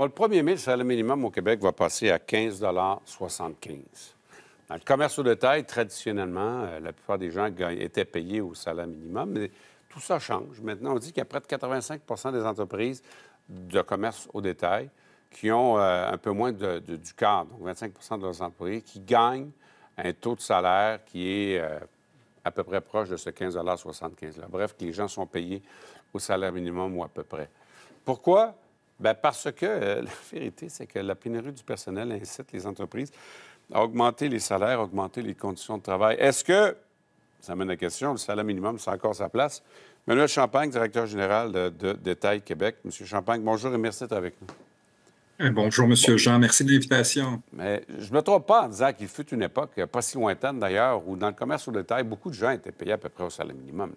Bon, le premier le salaire minimum au Québec va passer à 15,75 Dans le commerce au détail, traditionnellement, euh, la plupart des gens étaient payés au salaire minimum, mais tout ça change. Maintenant, on dit qu'il y a près de 85 des entreprises de commerce au détail qui ont euh, un peu moins du quart, donc 25 de leurs employés, qui gagnent un taux de salaire qui est euh, à peu près proche de ce 15,75 Bref, que les gens sont payés au salaire minimum ou à peu près. Pourquoi? Bien, parce que euh, la vérité, c'est que la pénurie du personnel incite les entreprises à augmenter les salaires, augmenter les conditions de travail. Est-ce que, ça mène la question, le salaire minimum, c'est encore sa place? Manuel Champagne, directeur général de, Détail Québec. Monsieur Champagne, bonjour et merci d'être avec nous. Euh, bonjour, Monsieur Jean. Merci de l'invitation. Mais je ne me trompe pas en disant qu'il fut une époque, euh, pas si lointaine d'ailleurs, où dans le commerce au détail, beaucoup de gens étaient payés à peu près au salaire minimum.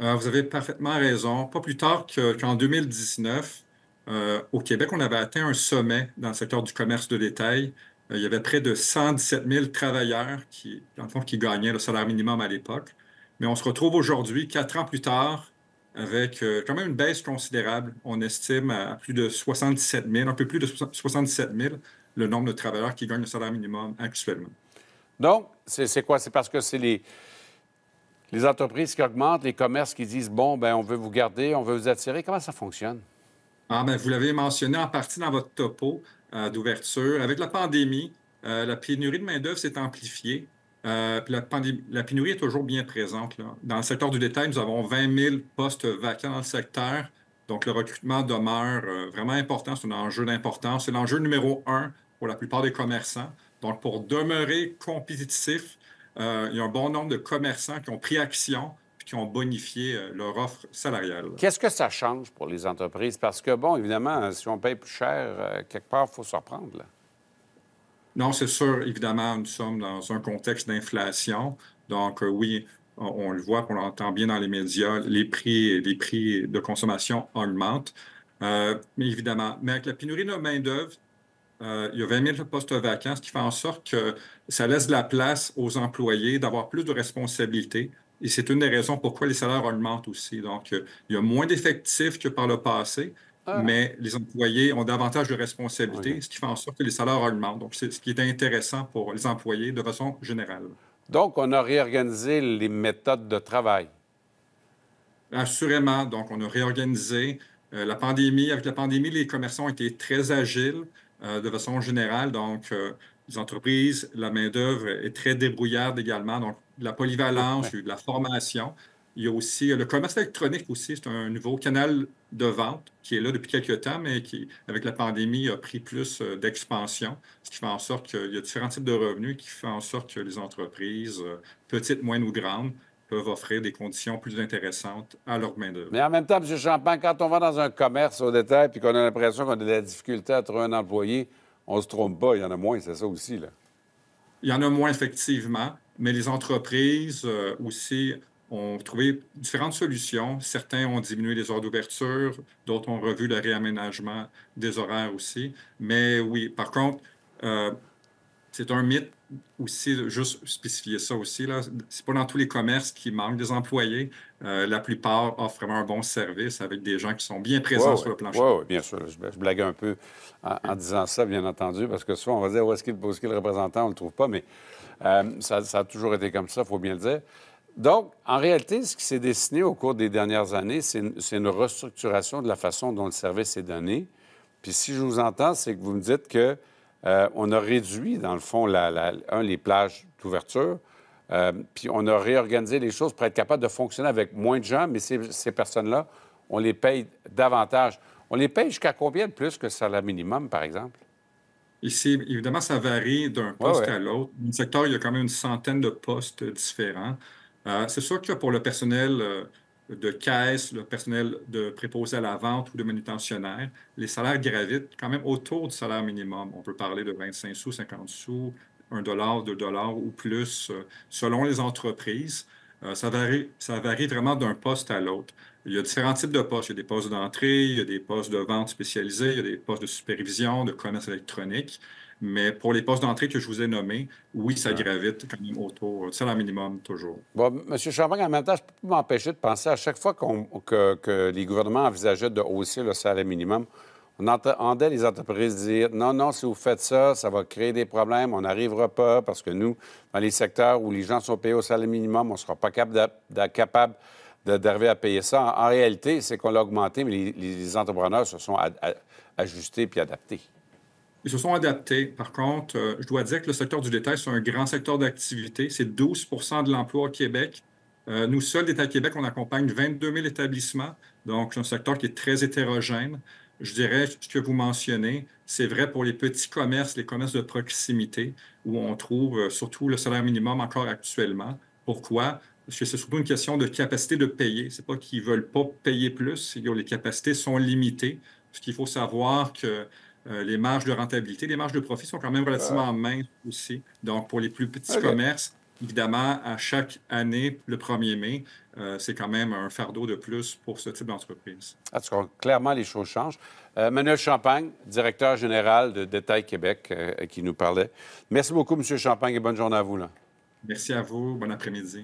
Ah, vous avez parfaitement raison. Pas plus tard qu'en 2019, euh, au Québec, on avait atteint un sommet dans le secteur du commerce de détail. Euh, il y avait près de 117 000 travailleurs qui, gagnaient le salaire minimum à l'époque. Mais on se retrouve aujourd'hui, quatre ans plus tard, avec euh, quand même une baisse considérable. On estime à plus de 67 000, un peu plus de 67 000, le nombre de travailleurs qui gagnent le salaire minimum actuellement. Donc, c'est quoi? C'est parce que c'est les, les entreprises qui augmentent, les commerces qui disent, bon, ben on veut vous garder, on veut vous attirer. Comment ça fonctionne? Ah, ben, vous l'avez mentionné en partie dans votre topo euh, d'ouverture. Avec la pandémie, euh, la pénurie de main-d'œuvre s'est amplifiée. Euh, la, pénurie est toujours bien présente. Dans le secteur du détail, nous avons 20 000 postes vacants dans le secteur. Donc, le recrutement demeure vraiment important. C'est un enjeu d'importance. C'est l'enjeu numéro un pour la plupart des commerçants. Donc, pour demeurer compétitif, il y a un bon nombre de commerçants qui ont pris action qui ont bonifié euh, leur offre salariale. Qu'est-ce que ça change pour les entreprises? Parce que, bon, évidemment, si on paye plus cher, euh, quelque part, il faut se reprendre. Non, c'est sûr, évidemment, nous sommes dans un contexte d'inflation. Donc, euh, oui, on, le voit, on l'entend bien dans les médias, les prix, les prix de consommation augmentent. mais évidemment, mais avec la pénurie de main-d'œuvre, il y a 20 000 postes vacants, ce qui fait en sorte que ça laisse de la place aux employés d'avoir plus de responsabilités, et c'est une des raisons pourquoi les salaires augmentent aussi. Donc, euh, il y a moins d'effectifs que par le passé, ah. mais les employés ont davantage de responsabilités, ce qui fait en sorte que les salaires augmentent. Donc, c'est ce qui est intéressant pour les employés de façon générale. Donc, on a réorganisé les méthodes de travail. Assurément. Donc, on a réorganisé euh, la pandémie. Avec la pandémie, les commerçants ont été très agiles euh, de façon générale. Donc, les entreprises, la main-d'œuvre est très débrouillarde également. Donc, de la polyvalence, de la formation. Il y a aussi euh, le commerce électronique aussi, c'est un nouveau canal de vente qui est là depuis quelques temps, mais qui, avec la pandémie, a pris plus euh, d'expansion, ce qui fait en sorte qu'il y a différents types de revenus qui font en sorte que les entreprises, euh, petites, moyennes ou grandes, peuvent offrir des conditions plus intéressantes à leur main-d'œuvre. Mais en même temps, M. Champagne, quand on va dans un commerce au détail puis qu'on a l'impression qu'on a de la difficulté à trouver un employé, on se trompe pas, il y en a moins, c'est ça aussi, là. Il y en a moins, effectivement. Mais les entreprises euh, aussi ont trouvé différentes solutions. Certains ont diminué les heures d'ouverture, d'autres ont revu le réaménagement des horaires aussi. Mais oui, par contre, euh, c'est un mythe aussi, juste spécifier ça aussi, là, c'est pas dans tous les commerces qui manquent des employés. Euh, la plupart offrent vraiment un bon service avec des gens qui sont bien présents sur le plancher. Oui, bien sûr. Je, blague un peu en, disant ça, bien entendu, parce que souvent, on va dire où est-ce qu'il est le représentant, on le trouve pas, mais euh, ça, a toujours été comme ça, il faut bien le dire. Donc, en réalité, ce qui s'est dessiné au cours des dernières années, c'est une, restructuration de la façon dont le service est donné. Puis si je vous entends, c'est que vous me dites que euh, on a réduit, dans le fond, les plages d'ouverture, euh, puis on a réorganisé les choses pour être capable de fonctionner avec moins de gens, mais ces, personnes-là, on les paye davantage. On les paye jusqu'à combien de plus que salaire minimum, par exemple? Ici, évidemment, ça varie d'un poste à l'autre. Dans le secteur, il y a quand même une centaine de postes différents. Euh, c'est sûr que pour le personnel de caisse, le personnel de préposé à la vente ou de manutentionnaire, les salaires gravitent quand même autour du salaire minimum. On peut parler de 25 sous, 50 sous, 1 dollar, 2 dollars ou plus, euh, selon les entreprises. Euh, ça, varie, ça varie vraiment d'un poste à l'autre. Il y a différents types de postes. Il y a des postes d'entrée, il y a des postes de vente spécialisés, il y a des postes de supervision, de commerce électronique. Mais pour les postes d'entrée que je vous ai nommés, oui, ça ah. gravite quand même autour du salaire minimum, toujours. Bon, M. en même temps, je peux pas m'empêcher de penser à chaque fois que, les gouvernements envisageaient de hausser le salaire minimum, on entendait les entreprises dire non, non, si vous faites ça, ça va créer des problèmes, on n'arrivera pas parce que nous, dans les secteurs où les gens sont payés au salaire minimum, on ne sera pas capable d'arriver à payer ça. En, réalité, c'est qu'on l'a augmenté, mais les, entrepreneurs se sont ajustés puis adaptés. Ils se sont adaptés. Par contre, euh, je dois dire que le secteur du détail, c'est un grand secteur d'activité. C'est 12 de l'emploi au Québec. Euh, nous seuls, Détail Québec, on accompagne 22 000 établissements. Donc, c'est un secteur qui est très hétérogène. Je dirais ce que vous mentionnez, c'est vrai pour les petits commerces, les commerces de proximité, où on trouve euh, surtout le salaire minimum encore actuellement. Pourquoi? Parce que c'est surtout une question de capacité de payer. C'est pas qu'ils veulent pas payer plus, les capacités sont limitées. Parce qu'il faut savoir que euh, les marges de rentabilité, les marges de profit sont quand même relativement minces aussi. Donc, pour les plus petits commerces, évidemment, à chaque année, le 1er mai, euh, c'est quand même un fardeau de plus pour ce type d'entreprise. En tout cas, clairement, les choses changent. Euh, Manuel Champagne, directeur général de Détail Québec, qui nous parlait. Merci beaucoup, M. Champagne, et bonne journée à vous. Là. Merci à vous. Bon après-midi.